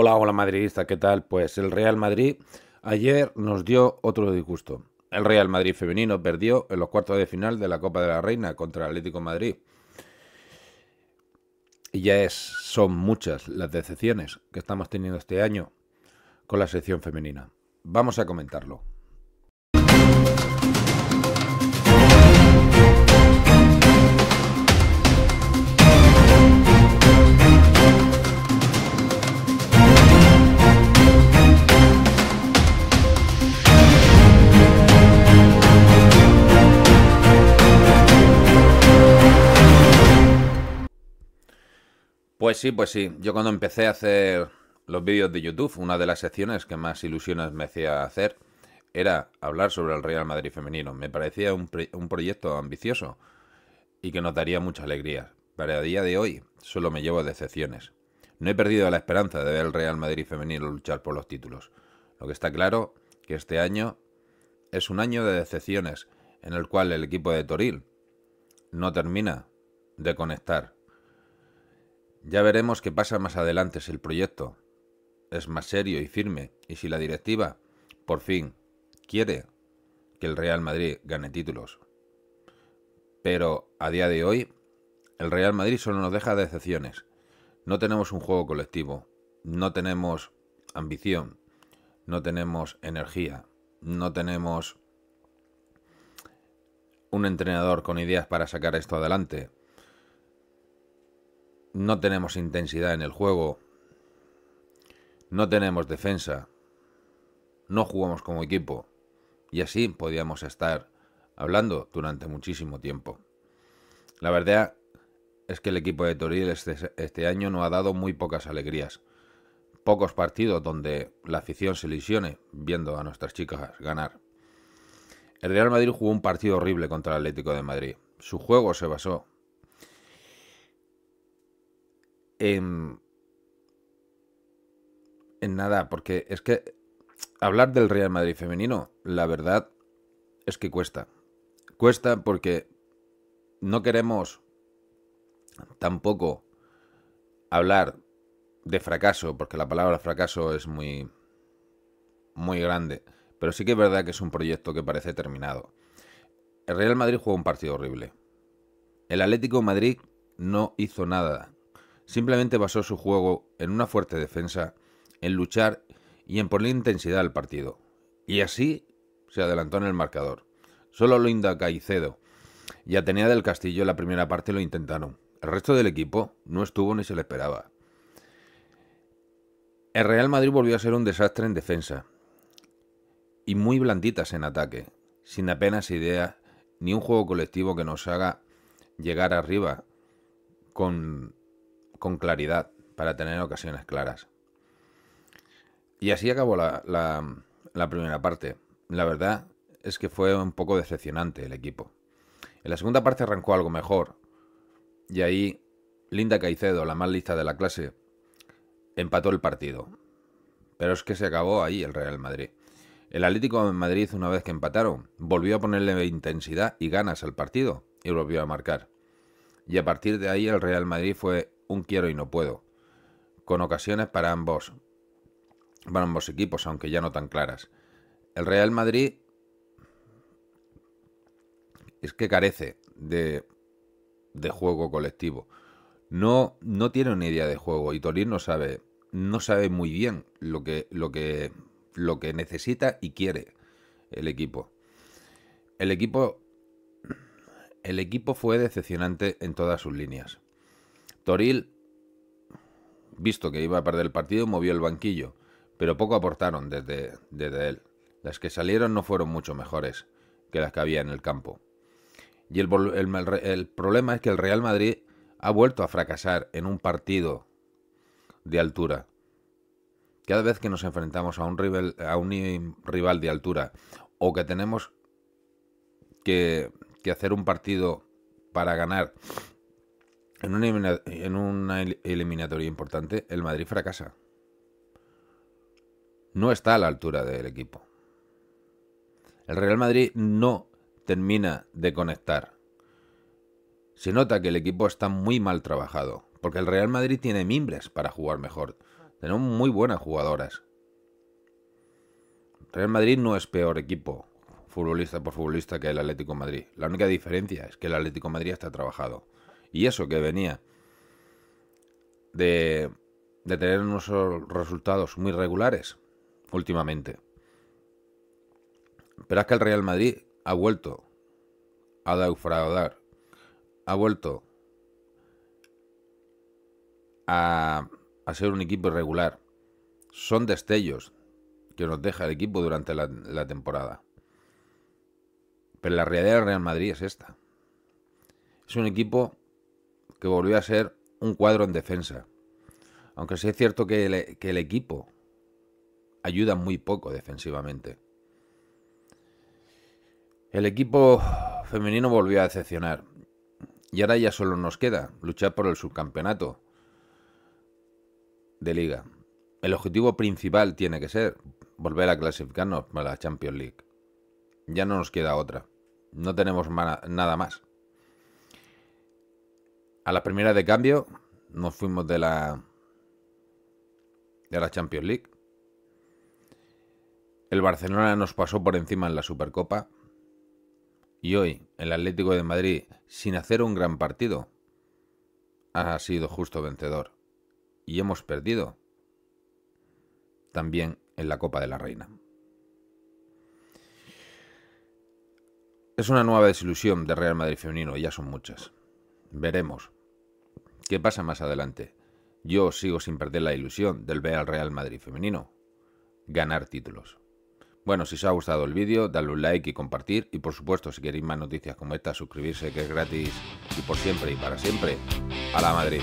Hola, hola madridista, ¿qué tal? Pues el Real Madrid ayer nos dio otro disgusto. El Real Madrid femenino perdió en los cuartos de final de la Copa de la Reina contra el Atlético Madrid. Y ya es, son muchas las decepciones que estamos teniendo este año con la sección femenina. Vamos a comentarlo. Pues sí, pues sí. Yo cuando empecé a hacer los vídeos de YouTube, una de las secciones que más ilusiones me hacía hacer era hablar sobre el Real Madrid femenino. Me parecía un, proyecto ambicioso y que nos daría mucha alegría. Pero a día de hoy solo me llevo decepciones. No he perdido la esperanza de ver el Real Madrid femenino luchar por los títulos. Lo que está claro que este año es un año de decepciones en el cual el equipo de Toril no termina de conectar ya veremos qué pasa más adelante si el proyecto es más serio y firme y si la directiva, por fin, quiere que el Real Madrid gane títulos. Pero a día de hoy, el Real Madrid solo nos deja decepciones. No tenemos un juego colectivo, no tenemos ambición, no tenemos energía, no tenemos un entrenador con ideas para sacar esto adelante, no tenemos intensidad en el juego. No tenemos defensa. No jugamos como equipo. Y así podíamos estar hablando durante muchísimo tiempo. La verdad es que el equipo de Toril este, este, año no ha dado muy pocas alegrías. Pocos partidos donde la afición se lesione viendo a nuestras chicas ganar. El Real Madrid jugó un partido horrible contra el Atlético de Madrid. Su juego se basó Em, en, nada, porque es que hablar del Real Madrid femenino, la verdad es que cuesta. Cuesta porque no queremos tampoco hablar de fracaso, porque la palabra fracaso es muy muy grande, pero sí que es verdad que es un proyecto que parece terminado. El Real Madrid jugó un partido horrible. El Atlético Madrid no hizo nada. Simplemente basó su juego en una fuerte defensa, en luchar y en poner intensidad al partido. Y así se adelantó en el marcador. Solo Linda Caicedo y Atenea del Castillo la primera parte lo intentaron. El resto del equipo no estuvo ni se le esperaba. El Real Madrid volvió a ser un desastre en defensa y muy blanditas en ataque, sin apenas idea ni un juego colectivo que nos haga llegar arriba con con claridad, para tener ocasiones claras. Y así acabó la, primera parte. La verdad es que fue un poco decepcionante el equipo. En la segunda parte arrancó algo mejor. Y ahí Linda Caicedo, la más lista de la clase, empató el partido. Pero es que se acabó ahí el Real Madrid. El Atlético de Madrid, una vez que empataron, volvió a ponerle intensidad y ganas al partido y volvió a marcar. Y a partir de ahí el Real Madrid fue un quiero y no puedo, con ocasiones para ambos, para ambos equipos, aunque ya no tan claras. El Real Madrid es que carece de, de juego colectivo. No, no tiene una idea de juego y Torino no sabe, no sabe muy bien lo que, lo, que, lo que necesita y quiere el equipo. El equipo, el equipo fue decepcionante en todas sus líneas. Toril, visto que iba a perder el partido, movió el banquillo, pero poco aportaron desde, él. Las que salieron no fueron mucho mejores que las que había en el campo. Y el, problema es que el Real Madrid ha vuelto a fracasar en un partido de altura. Cada vez que nos enfrentamos a un rival, de altura o que tenemos que hacer un partido para ganar en una, eliminatoria importante, el Madrid fracasa. No está a la altura del equipo. El Real Madrid no termina de conectar. Se nota que el equipo está muy mal trabajado, porque el Real Madrid tiene mimbres para jugar mejor. Tenemos muy buenas jugadoras. Real Madrid no es peor equipo futbolista por futbolista que el Atlético Madrid. La única diferencia es que el Atlético Madrid está trabajado. Y eso que venía de, tener unos resultados muy regulares últimamente. Pero es que el Real Madrid ha vuelto a defraudar. Ha vuelto a, ser un equipo irregular. Son destellos que nos deja el equipo durante la, la temporada. Pero la realidad del Real Madrid es esta. Es un equipo que volvió a ser un cuadro en defensa. Aunque sí es cierto e, que el, equipo ayuda muy poco defensivamente. El equipo femenino volvió a decepcionar. Y ahora ya solo nos queda luchar por el subcampeonato de liga. El objetivo principal tiene que ser volver a clasificarnos para la Champions League. Ya no nos queda otra. No tenemos nada más. A la primera de cambio nos fuimos de la de la Champions League. El Barcelona nos pasó por encima en la Supercopa. Y hoy el Atlético de Madrid, sin hacer un gran partido, ha sido justo vencedor. Y hemos perdido también en la Copa de la Reina. Es una nueva desilusión de Real Madrid femenino, ya son muchas. Veremos. ¿Qué pasa más adelante? Yo sigo sin perder la ilusión del ver al Real Madrid femenino. Ganar títulos. Bueno, si os ha gustado el vídeo, dadle un like y compartir. Y por supuesto, si queréis más noticias como esta, suscribirse que es gratis y por siempre y para siempre. A la Madrid.